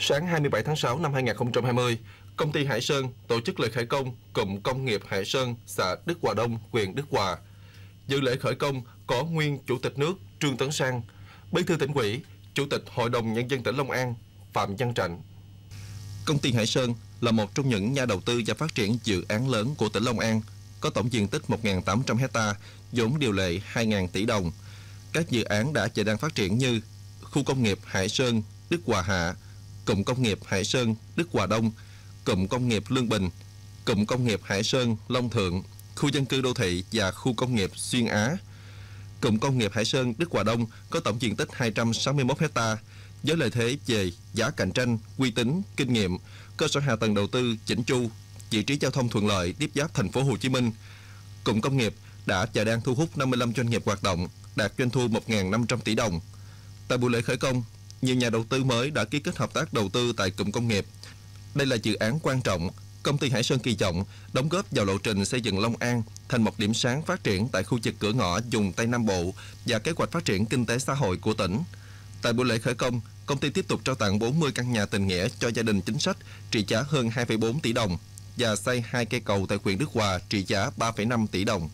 Sáng 27 tháng 6 năm 2020, công ty Hải Sơn tổ chức lễ khởi công cụm công nghiệp Hải Sơn, xã Đức Hòa Đông, huyện Đức Hòa. Dự lễ khởi công có nguyên Chủ tịch nước Trương Tấn Sang, Bí thư tỉnh ủy, Chủ tịch Hội đồng Nhân dân tỉnh Long An Phạm Văn Trạnh. Công ty Hải Sơn là một trong những nhà đầu tư và phát triển dự án lớn của tỉnh Long An, có tổng diện tích 1.800 hecta, vốn điều lệ 2.000 tỷ đồng. Các dự án đã và đang phát triển như khu công nghiệp Hải Sơn, Đức Hòa Hạ, Cụm Công nghiệp Hải Sơn, Đức Hòa Đông, Cụm Công nghiệp Lương Bình, Cụm Công nghiệp Hải Sơn, Long Thượng, khu dân cư đô thị và khu công nghiệp Xuyên Á. Cụm Công nghiệp Hải Sơn, Đức Hòa Đông có tổng diện tích 261 hectare, với lợi thế về giá cạnh tranh, uy tín, kinh nghiệm, cơ sở hạ tầng đầu tư chỉnh chu, vị trí giao thông thuận lợi tiếp giáp thành phố Hồ Chí Minh. Cụm công nghiệp đã và đang thu hút 55 doanh nghiệp hoạt động, đạt doanh thu 1.500 tỷ đồng. Tại buổi lễ khởi công, nhiều nhà đầu tư mới đã ký kết hợp tác đầu tư tại cụm công nghiệp. Đây là dự án quan trọng, công ty Hải Sơn kỳ vọng đóng góp vào lộ trình xây dựng Long An thành một điểm sáng phát triển tại khu vực cửa ngõ vùng Tây Nam Bộ và kế hoạch phát triển kinh tế xã hội của tỉnh. Tại buổi lễ khởi công, công ty tiếp tục trao tặng 40 căn nhà tình nghĩa cho gia đình chính sách trị giá hơn 2,4 tỷ đồng và xây hai cây cầu tại huyện Đức Hòa trị giá 3,5 tỷ đồng.